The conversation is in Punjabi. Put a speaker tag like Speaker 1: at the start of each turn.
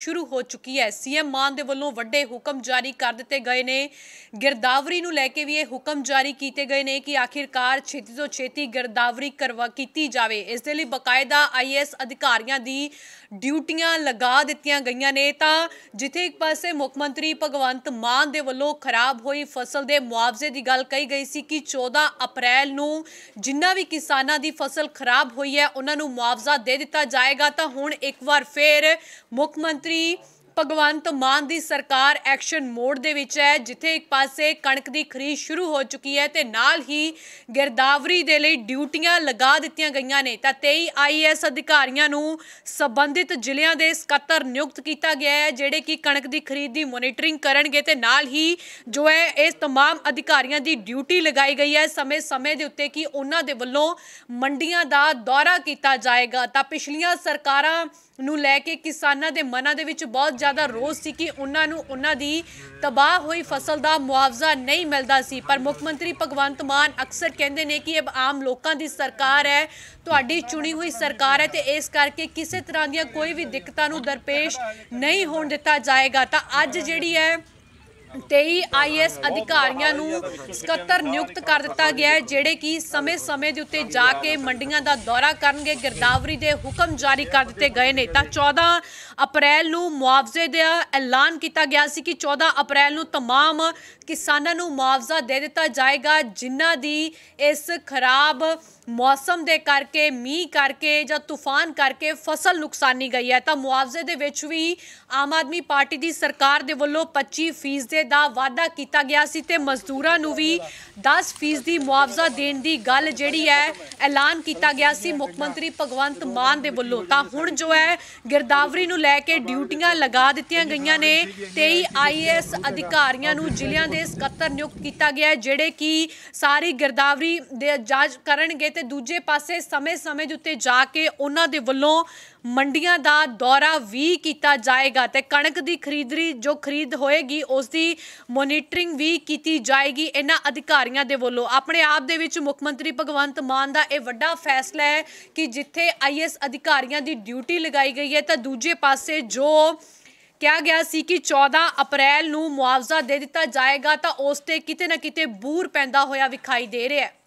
Speaker 1: ਸ਼ੁਰੂ ਹੋ ਚੁੱਕੀ ਹੈ ਸੀਐਮ ਮਾਨ ਦੇ ਵੱਲੋਂ ਵੱਡੇ ਹੁਕਮ ਜਾਰੀ ਕਰ ਦਿੱਤੇ ਗਏ ਨੇ ਗਿਰਦਾਵਰੀ ਨੂੰ ਲੈ ਕੇ ਵੀ ਇਹ ਹੁਕਮ ਜਾਰੀ ਕੀਤੇ ਗਏ ਨੇ ਕਿ ਆਖਿਰਕਾਰ ਛੇਤੀ ਤੋਂ ਛੇਤੀ ਗਿਰਦਾਵਰੀ ਕਰਵਾ ਕੀਤੀ ਜਾਵੇ ਇਸ ਦੇ ਲਈ ਬਕਾਇਦਾ ਆਈਐਸ ਅਧਿਕਾਰੀਆਂ ਦੀ ਡਿਊਟੀਆਂ ਲਗਾ ਦਿੱਤੀਆਂ ਗਈਆਂ ਨੇ ਤਾਂ ਜਿੱਥੇ ਇੱਕ ਪਾਸੇ ਮੁੱਖ ਮੰਤਰੀ ਭਗਵੰਤ ਮਾਨ ਦੇ ਵੱਲੋਂ ਖਰਾਬ ਹੋਈ ਫਸਲ ਦੇ ਮੁਆਵਜ਼ੇ ਦੀ ਗੱਲ ਕਹੀ ਗਈ ਸੀ ਕਿ 14 ਅਪ੍ਰੈਲ ਨੂੰ ਜਿੰਨਾ ਵੀ ਕਿਸਾਨਾਂ ਦੀ ਫਸਲ ਖਰਾਬ ਹੋਈ ਹੈ ਉਹਨਾਂ ਨੂੰ ਮੁਆਵਜ਼ਾ ਦੇ ਦਿੱਤਾ ਜਾਏਗਾ ਤਾਂ ਹੁਣ ਇੱਕ ਵਾਰ ਫੇਰ ਮੁੱਖ ਮੰਤਰੀ three ਭਗਵੰਤ ਮਾਨ ਦੀ ਸਰਕਾਰ ਐਕਸ਼ਨ ਮੋਡ ਦੇ ਵਿੱਚ ਹੈ ਜਿੱਥੇ ਇੱਕ ਪਾਸੇ ਕਣਕ ਦੀ ਖਰੀਦ ਸ਼ੁਰੂ ਹੋ ਚੁੱਕੀ ਹੈ ਤੇ ਨਾਲ ਹੀ ਗਿਰਦਾਵਰੀ ਦੇ ਲਈ ਡਿਊਟੀਆਂ ਲਗਾ ਦਿੱਤੀਆਂ ਗਈਆਂ ਨੇ ਤਾਂ 23 ਆਈਐਸ ਅਧਿਕਾਰੀਆਂ ਨੂੰ ਸਬੰਧਿਤ ਜ਼ਿਲ੍ਹਿਆਂ ਦੇ ਸਕੱਤਰ ਨਿਯੁਕਤ ਕੀਤਾ ਗਿਆ ਹੈ ਜਿਹੜੇ ਕਿ ਕਣਕ ਦੀ ਖਰੀਦ ਦੀ ਮੋਨੀਟਰਿੰਗ ਕਰਨਗੇ ਤੇ ਨਾਲ ਹੀ ਜੋ ਹੈ ਇਸ तमाम ਅਧਿਕਾਰੀਆਂ ਦੀ ਡਿਊਟੀ ਲਗਾਈ ਗਈ ਹੈ ਸਮੇਂ-ਸਮੇਂ ਦੇ ਉੱਤੇ ਕਿ ਉਹਨਾਂ ਦੇ ਵੱਲੋਂ ਮੰਡੀਆਂ ਦਾ ਦੌਰਾ ਕੀਤਾ ਜਾਏਗਾ ਤਾਂ ਪਿਛਲੀਆਂ ਸਰਕਾਰਾਂ ਨੂੰ ਲੈ ਕੇ ਕਿਸਾਨਾਂ ਦੇ ਮਨਾਂ ਦੇ ਵਿੱਚ ਬਹੁਤ ਜ਼ਿਆਦਾ ਰੋਸ ਸੀ ਕਿ ਉਹਨਾਂ ਨੂੰ ਉਹਨਾਂ ਦੀ ਤਬਾਹ ਹੋਈ ਫਸਲ ਦਾ ਮੁਆਵਜ਼ਾ ਨਹੀਂ ਮਿਲਦਾ ਸੀ ਪਰ ਮੁੱਖ ਮੰਤਰੀ ਭਗਵੰਤ ਮਾਨ ਅਕਸਰ ਕਹਿੰਦੇ ਨੇ ਕਿ ਇਹ ਆਮ ਲੋਕਾਂ ਦੀ ਸਰਕਾਰ ਹੈ ਤੁਹਾਡੀ ਚੁਣੀ ਹੋਈ ਸਰਕਾਰ ਹੈ ਤੇ ਇਸ ਕਰਕੇ ਕਿਸੇ ਤਰ੍ਹਾਂ ਦੀਆਂ ਕੋਈ ਵੀ ਦਿੱਕਤਾਂ ਨੂੰ ਦਰਪੇਸ਼ ਨਹੀਂ ਹੋਣ ਦਿੱਤਾ ਜਾਏਗਾ ਤਾਂ ਅੱਜ ਜਿਹੜੀ ਹੈ 23 ਆਈਐਸ ਅਧਿਕਾਰੀਆਂ ਨੂੰ ਸਕੱਤਰ ਨਿਯੁਕਤ ਕਰ ਦਿੱਤਾ ਗਿਆ ਹੈ ਜਿਹੜੇ ਕਿ ਸਮੇਂ-ਸਮੇਂ ਦੇ ਉੱਤੇ ਜਾ ਕੇ ਮੰਡੀਆਂ ਦਾ ਦੌਰਾ ਕਰਨਗੇ ਗਿਰਦਾਵਰੀ ਦੇ ਹੁਕਮ ਜਾਰੀ ਕਰ ਦਿੱਤੇ ਗਏ ਨੇ ਤਾਂ 14 ਅਪ੍ਰੈਲ ਨੂੰ ਮੁਆਵਜ਼ੇ ਦਾ ਐਲਾਨ ਕੀਤਾ ਗਿਆ ਸੀ ਕਿ 14 ਅਪ੍ਰੈਲ ਨੂੰ तमाम ਕਿਸਾਨਾਂ ਨੂੰ ਮੁਆਵਜ਼ਾ ਦੇ ਦਿੱਤਾ ਜਾਏਗਾ ਜਿਨ੍ਹਾਂ ਦੀ ਇਸ ਖਰਾਬ ਮੌਸਮ ਦੇ ਕਰਕੇ ਮੀਂਹ ਕਰਕੇ ਜਾਂ ਤੂਫਾਨ ਕਰਕੇ ਫਸਲ ਨੁਕਸਾਨੀ ਗਈ ਹੈ ਤਾਂ ਮੁਆਵਜ਼ੇ ਦੇ ਵਿੱਚ ਵੀ ਆਮ ਆਦਮੀ ਪਾਰਟੀ ਦੀ ਸਰਕਾਰ ਦੇ ਵੱਲੋਂ 25% ਦੇ ਹਿੱਸੇ ਦਾ ਵਾਅਦਾ ਕੀਤਾ ਗਿਆ ਸੀ ਤੇ ਮਜ਼ਦੂਰਾਂ ਨੂੰ ਵੀ 10% ਦੀ ਮੁਆਵਜ਼ਾ ਦੇਣ ਦੀ ਗੱਲ ਜਿਹੜੀ ਹੈ ਐਲਾਨ ਕੀਤਾ ਗਿਆ ਸੀ ਮੁੱਖ ਮੰਤਰੀ ਭਗਵੰਤ ਮਾਨ ਦੇ ਵੱਲੋਂ ਤਾਂ ਹੁਣ ਜੋ ਹੈ ਗਿਰਦਾਵਰੀ ਨੂੰ ਲੈ ਕੇ ਡਿਊਟੀਆਂ ਲਗਾ ਦਿੱਤੀਆਂ ਗਈਆਂ ਨੇ 23 ਆਈਐਸ ਅਧਿਕਾਰੀਆਂ ਨੂੰ ਜ਼ਿਲ੍ਹਿਆਂ ਦੇ ਸਕੱਤਰ ਨਿਯੁਕਤ ਕੀਤਾ ਗਿਆ ਜਿਹੜੇ ਕਿ ਸਾਰੀ ਗਿਰਦਾਵਰੀ ਦੇ ਜਾਂਚ ਕਰਨਗੇ ਤੇ ਦੂਜੇ ਪਾਸੇ ਸਮੇਂ-ਸਮੇਂ ਦੇ ਉੱਤੇ ਜਾ ਕੇ ਉਹਨਾਂ ਦੇ ਵੱਲੋਂ ਮੰਡੀਆਂ ਦਾ ਦੌਰਾ ਵੀ ਕੀਤਾ ਜਾਏਗਾ ਤੇ ਕਣਕ ਦੀ ਖਰੀਦਰੀ ਜੋ ਖਰੀਦ ਹੋਏਗੀ ਉਸ ਦੀ ਦੀ ਮੋਨੀਟਰਿੰਗ ਵੀ ਕੀਤੀ ਜਾਏਗੀ ਇਹਨਾਂ ਅਧਿਕਾਰੀਆਂ ਦੇ ਵੱਲੋਂ ਆਪਣੇ ਆਪ ਦੇ ਵਿੱਚ ਮੁੱਖ ਮੰਤਰੀ ਭਗਵੰਤ ਮਾਨ ਦਾ ਇਹ ਵੱਡਾ ਫੈਸਲਾ ਹੈ ਕਿ ਜਿੱਥੇ ਆਈਐਸ ਅਧਿਕਾਰੀਆਂ ਦੀ ਡਿਊਟੀ ਲਗਾਈ ਗਈ ਹੈ ਤਾਂ ਦੂਜੇ ਪਾਸੇ ਜੋ ਕਿਹਾ ਗਿਆ ਸੀ ਕਿ 14 ਅਪ੍ਰੈਲ ਨੂੰ ਮੁਆਵਜ਼ਾ ਦੇ ਦਿੱਤਾ ਜਾਏਗਾ ਤਾਂ ਉਸ ਤੇ ਕਿਤੇ ਨਾ ਕਿਤੇ ਬੂਰ ਪੈਂਦਾ ਹੋਇਆ ਵਿਖਾਈ ਦੇ ਰਿਹਾ ਹੈ